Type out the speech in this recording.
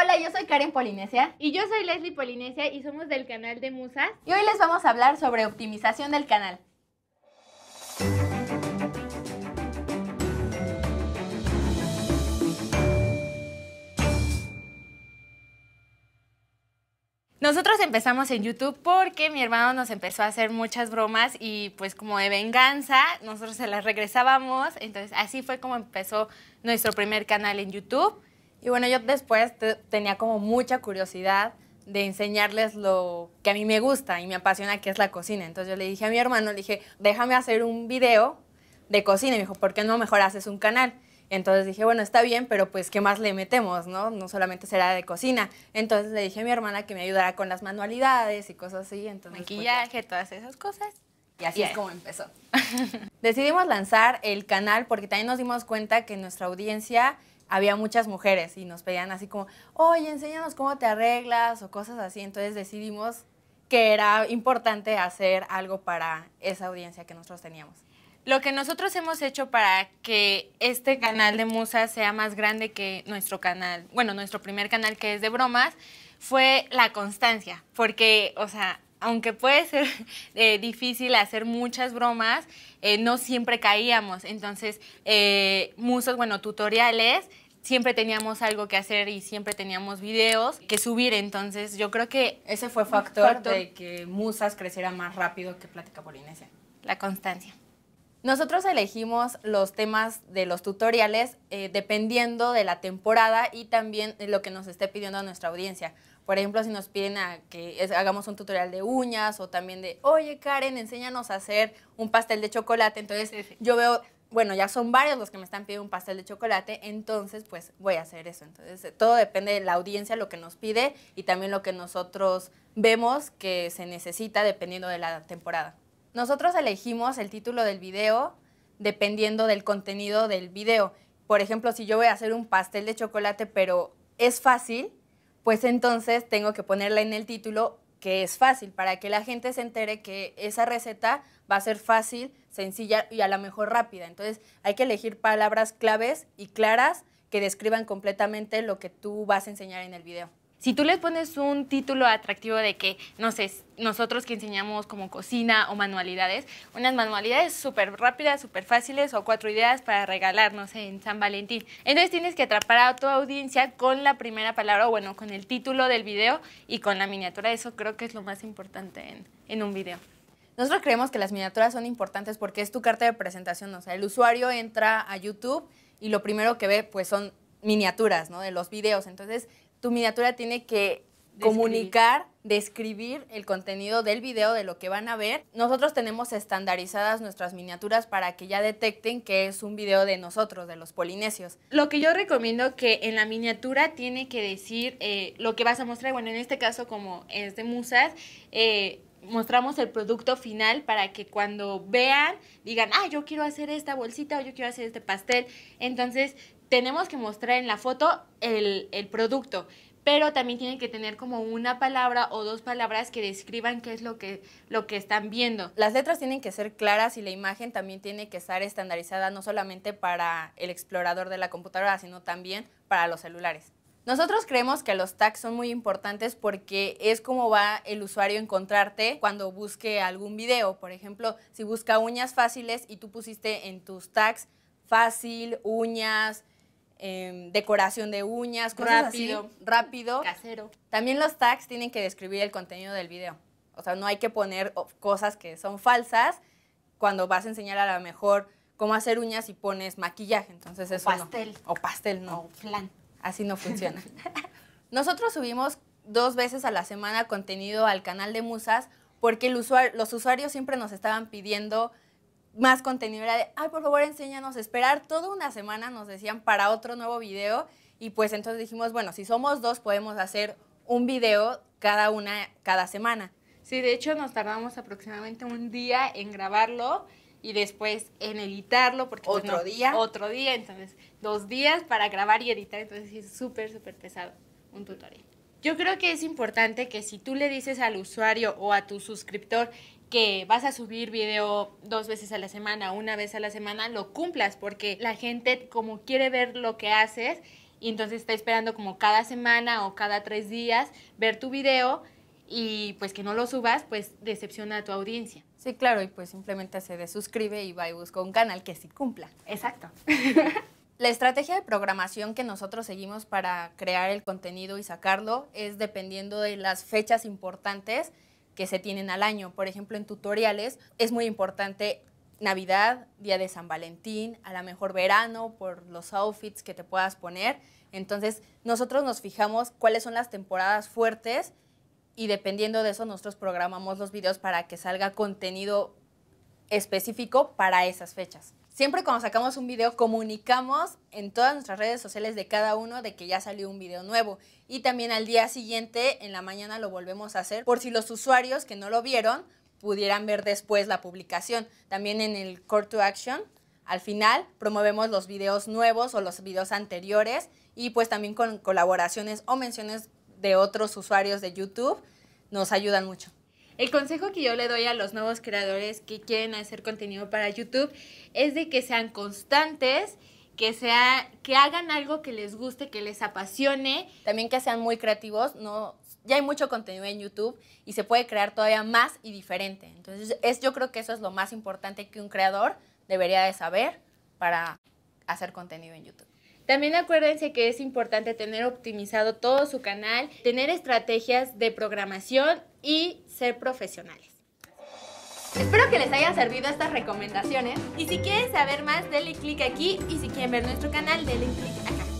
Hola, yo soy Karen Polinesia. Y yo soy Leslie Polinesia y somos del canal de Musas. Y hoy les vamos a hablar sobre optimización del canal. Nosotros empezamos en YouTube porque mi hermano nos empezó a hacer muchas bromas y pues como de venganza nosotros se las regresábamos. Entonces así fue como empezó nuestro primer canal en YouTube. Y bueno, yo después tenía como mucha curiosidad de enseñarles lo que a mí me gusta y me apasiona, que es la cocina. Entonces yo le dije a mi hermano, le dije, déjame hacer un video de cocina. Y me dijo, ¿por qué no mejor haces un canal? Entonces dije, bueno, está bien, pero pues, ¿qué más le metemos, no? No solamente será de cocina. Entonces le dije a mi hermana que me ayudara con las manualidades y cosas así. Entonces, pues, Maquillaje, todas esas cosas. Y así es como empezó. Decidimos lanzar el canal porque también nos dimos cuenta que nuestra audiencia había muchas mujeres y nos pedían así como, oye, enséñanos cómo te arreglas o cosas así. Entonces decidimos que era importante hacer algo para esa audiencia que nosotros teníamos. Lo que nosotros hemos hecho para que este canal de Musas sea más grande que nuestro canal, bueno, nuestro primer canal que es de bromas, fue la constancia, porque, o sea, aunque puede ser eh, difícil hacer muchas bromas, eh, no siempre caíamos. Entonces, eh, bueno, tutoriales siempre teníamos algo que hacer y siempre teníamos videos que subir, entonces yo creo que ese fue factor, de que Musas creciera más rápido que Plática Polinesia. La constancia. Nosotros elegimos los temas de los tutoriales eh, dependiendo de la temporada y también de lo que nos esté pidiendo a nuestra audiencia. Por ejemplo, si nos piden a que hagamos un tutorial de uñas o también de, oye Karen, enséñanos a hacer un pastel de chocolate. Entonces yo veo bueno, ya son varios los que me están pidiendo un pastel de chocolate, entonces pues voy a hacer eso. Entonces eh, todo depende de la audiencia, lo que nos pide y también lo que nosotros vemos que se necesita dependiendo de la temporada. Nosotros elegimos el título del video dependiendo del contenido del video. Por ejemplo, si yo voy a hacer un pastel de chocolate pero es fácil, pues entonces tengo que ponerla en el título que es fácil, para que la gente se entere que esa receta va a ser fácil, sencilla y a lo mejor rápida. Entonces hay que elegir palabras claves y claras que describan completamente lo que tú vas a enseñar en el video si tú les pones un título atractivo de que, no sé, nosotros que enseñamos como cocina o manualidades, unas manualidades súper rápidas, súper fáciles o cuatro ideas para regalarnos en San Valentín. Entonces tienes que atrapar a tu audiencia con la primera palabra, o bueno, con el título del video y con la miniatura. Eso creo que es lo más importante en, en un video. Nosotros creemos que las miniaturas son importantes porque es tu carta de presentación. O sea, el usuario entra a YouTube y lo primero que ve pues son miniaturas, ¿no? De los videos. Entonces, tu miniatura tiene que comunicar, describir el contenido del video, de lo que van a ver. Nosotros tenemos estandarizadas nuestras miniaturas para que ya detecten que es un video de nosotros, de los polinesios. Lo que yo recomiendo que en la miniatura tiene que decir eh, lo que vas a mostrar. Bueno, en este caso, como es de musas, eh, mostramos el producto final para que cuando vean digan, ah, yo quiero hacer esta bolsita o yo quiero hacer este pastel. Entonces, tenemos que mostrar en la foto el, el producto, pero también tienen que tener como una palabra o dos palabras que describan qué es lo que, lo que están viendo. Las letras tienen que ser claras y la imagen también tiene que estar estandarizada no solamente para el explorador de la computadora, sino también para los celulares. Nosotros creemos que los tags son muy importantes porque es como va el usuario a encontrarte cuando busque algún video. Por ejemplo, si busca uñas fáciles y tú pusiste en tus tags fácil, uñas, em, decoración de uñas, cosas rápido, rápido. Casero. También los tags tienen que describir el contenido del video. O sea, no hay que poner cosas que son falsas cuando vas a enseñar a lo mejor cómo hacer uñas y pones maquillaje. Entonces o eso pastel. O pastel, no. O flan. Así no funciona. Nosotros subimos dos veces a la semana contenido al canal de Musas porque los usuarios siempre nos estaban pidiendo más contenido. Era de, ay, por favor, enséñanos a esperar. Toda una semana nos decían para otro nuevo video. Y pues entonces dijimos, bueno, si somos dos, podemos hacer un video cada una, cada semana. Sí, de hecho nos tardamos aproximadamente un día en grabarlo y después en editarlo, porque pues, otro día. Otro día, entonces dos días para grabar y editar, entonces es súper, súper pesado un tutorial. Yo creo que es importante que si tú le dices al usuario o a tu suscriptor que vas a subir video dos veces a la semana, una vez a la semana, lo cumplas porque la gente como quiere ver lo que haces y entonces está esperando como cada semana o cada tres días ver tu video y pues que no lo subas, pues decepciona a tu audiencia. Sí, claro, y pues simplemente se desuscribe y va y busca un canal que sí cumpla. Exacto. La estrategia de programación que nosotros seguimos para crear el contenido y sacarlo es dependiendo de las fechas importantes que se tienen al año. Por ejemplo, en tutoriales es muy importante Navidad, Día de San Valentín, a lo mejor verano por los outfits que te puedas poner. Entonces, nosotros nos fijamos cuáles son las temporadas fuertes y dependiendo de eso nosotros programamos los videos para que salga contenido específico para esas fechas. Siempre cuando sacamos un video comunicamos en todas nuestras redes sociales de cada uno de que ya salió un video nuevo y también al día siguiente en la mañana lo volvemos a hacer por si los usuarios que no lo vieron pudieran ver después la publicación. También en el Call to Action al final promovemos los videos nuevos o los videos anteriores y pues también con colaboraciones o menciones de otros usuarios de YouTube nos ayudan mucho. El consejo que yo le doy a los nuevos creadores que quieren hacer contenido para YouTube es de que sean constantes, que sea que hagan algo que les guste, que les apasione, también que sean muy creativos, no ya hay mucho contenido en YouTube y se puede crear todavía más y diferente. Entonces, es yo creo que eso es lo más importante que un creador debería de saber para hacer contenido en YouTube. También acuérdense que es importante tener optimizado todo su canal, tener estrategias de programación y ser profesionales. Espero que les hayan servido estas recomendaciones y si quieren saber más denle clic aquí y si quieren ver nuestro canal denle clic acá.